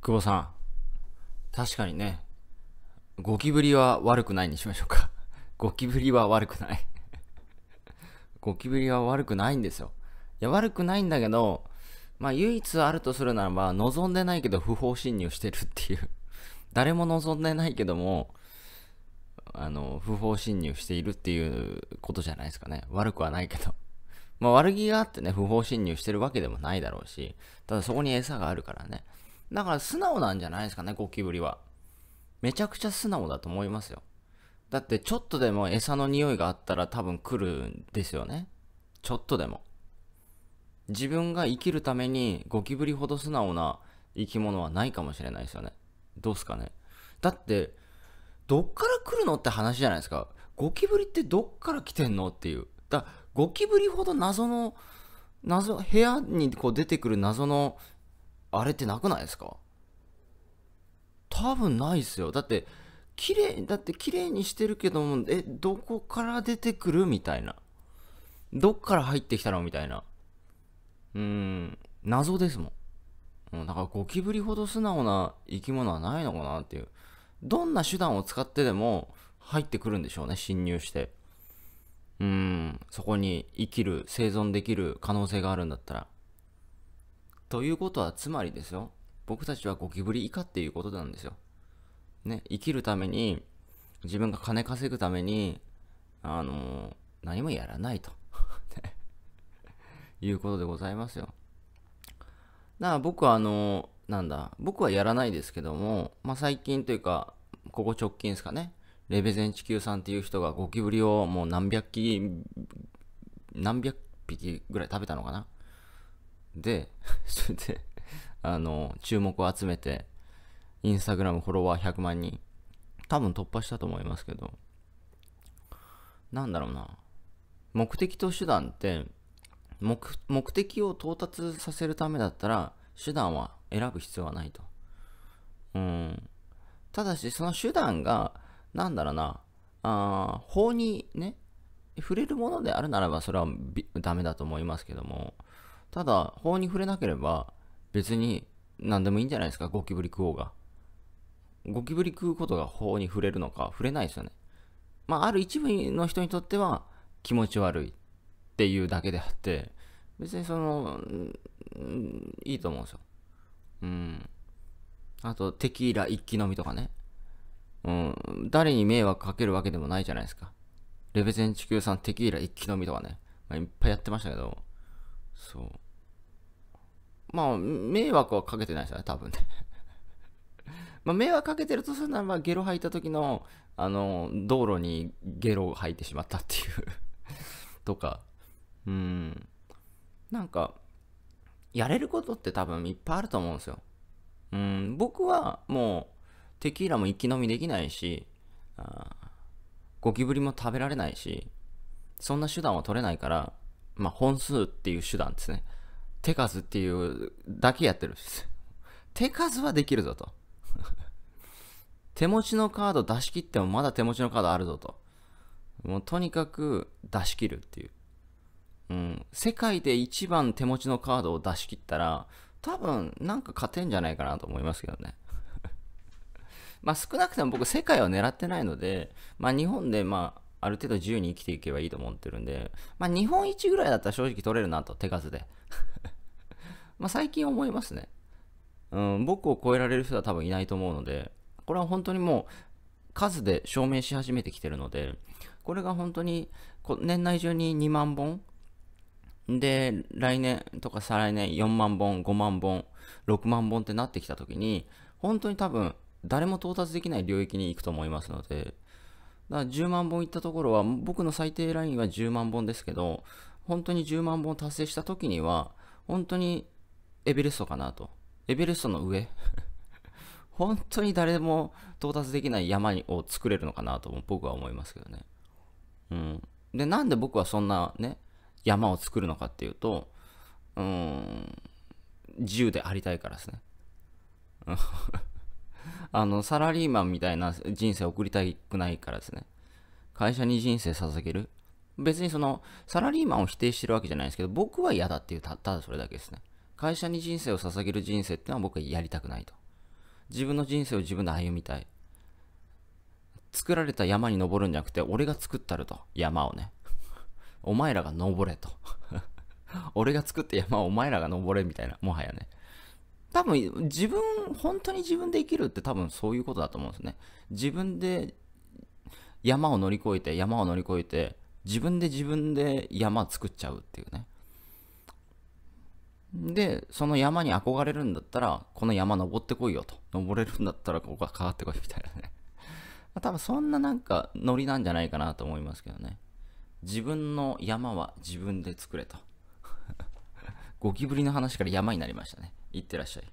久保さん、確かにね、ゴキブリは悪くないにしましょうか。ゴキブリは悪くない ゴキブリは悪くないんですよ。いや、悪くないんだけど、まあ、唯一あるとするならば、望んでないけど不法侵入してるっていう 誰も望んでないけども、あの、不法侵入しているっていうことじゃないですかね。悪くはないけど。まあ、悪気があってね、不法侵入してるわけでもないだろうし、ただそこに餌があるからね。だから素直なんじゃないですかね、ゴキブリは。めちゃくちゃ素直だと思いますよ。だってちょっとでも餌の匂いがあったら多分来るんですよね。ちょっとでも。自分が生きるためにゴキブリほど素直な生き物はないかもしれないですよね。どうすかね。だって、どっから来るのって話じゃないですか。ゴキブリってどっから来てんのっていう。だゴキブリほど謎の、謎、部屋にこう出てくる謎のあれってなくないですか多分ないっすよ。だって、綺麗、だって綺麗にしてるけども、え、どこから出てくるみたいな。どっから入ってきたのみたいな。うーん、謎ですもん。うん、かゴキブリほど素直な生き物はないのかなっていう。どんな手段を使ってでも入ってくるんでしょうね、侵入して。うん、そこに生きる、生存できる可能性があるんだったら。ということは、つまりですよ。僕たちはゴキブリ以下っていうことなんですよ。ね、生きるために、自分が金稼ぐために、あのー、何もやらないと。いうことでございますよ。だから僕はあのー、なんだ、僕はやらないですけども、まあ、最近というか、ここ直近ですかね、レベゼン地球さんっていう人がゴキブリをもう何百匹、何百匹ぐらい食べたのかなで、それで、あの、注目を集めて、インスタグラムフォロワー100万人。多分突破したと思いますけど、なんだろうな。目的と手段って目、目的を到達させるためだったら、手段は選ぶ必要はないと。うん。ただし、その手段が、なんだろうな、あ法にね、触れるものであるならば、それはダメだと思いますけども、ただ、法に触れなければ、別に何でもいいんじゃないですか、ゴキブリ食おうが。ゴキブリ食うことが法に触れるのか、触れないですよね。まあ、ある一部の人にとっては気持ち悪いっていうだけであって、別にその、いいと思うんですよ。うん。あと、テキーラ一気飲みとかね。うん、誰に迷惑かけるわけでもないじゃないですか。レベゼン地球さんテキーラ一気飲みとかね、まあ、いっぱいやってましたけど、そうまあ迷惑はかけてないですよね多分ね まあ迷惑かけてるとするならばゲロ吐いた時のあの道路にゲロが吐いてしまったっていう とかうんなんかやれることって多分いっぱいあると思うんですようん僕はもうテキーラも一気飲みできないしゴキブリも食べられないしそんな手段は取れないからまあ、本数っていう手段ですね。手数っていうだけやってるんです。手数はできるぞと。手持ちのカード出し切ってもまだ手持ちのカードあるぞと。もうとにかく出し切るっていう。うん。世界で一番手持ちのカードを出し切ったら、多分なんか勝てんじゃないかなと思いますけどね。まあ少なくとも僕世界を狙ってないので、まあ日本でまあある程度自由に生きていけばいいと思ってるんで、まあ、日本一ぐらいだったら正直取れるなと、手数で。ま最近思いますね。うん、僕を超えられる人は多分いないと思うので、これは本当にもう数で証明し始めてきてるので、これが本当に年内中に2万本で、来年とか再来年4万本、5万本、6万本ってなってきた時に、本当に多分誰も到達できない領域に行くと思いますので、だから10万本いったところは、僕の最低ラインは10万本ですけど、本当に10万本達成した時には、本当にエベレストかなと。エベレストの上 本当に誰も到達できない山を作れるのかなと僕は思いますけどね。うん。で、なんで僕はそんなね、山を作るのかっていうと、うん、自由でありたいからですね。あの、サラリーマンみたいな人生を送りたくないからですね。会社に人生捧げる。別にその、サラリーマンを否定してるわけじゃないですけど、僕は嫌だっていう、ただそれだけですね。会社に人生を捧げる人生ってのは僕はやりたくないと。自分の人生を自分で歩みたい。作られた山に登るんじゃなくて、俺が作ったると。山をね。お前らが登れと。俺が作った山をお前らが登れみたいな、もはやね。多分自分、本当に自分で生きるって多分そういうことだと思うんですね。自分で山を乗り越えて、山を乗り越えて、自分で自分で山作っちゃうっていうね。で、その山に憧れるんだったら、この山登ってこいよと。登れるんだったら、ここはかかってこいみたいなね。多分そんななんかノリなんじゃないかなと思いますけどね。自分の山は自分で作れと。ゴキブリの話から山になりましたね。いってらっしゃい。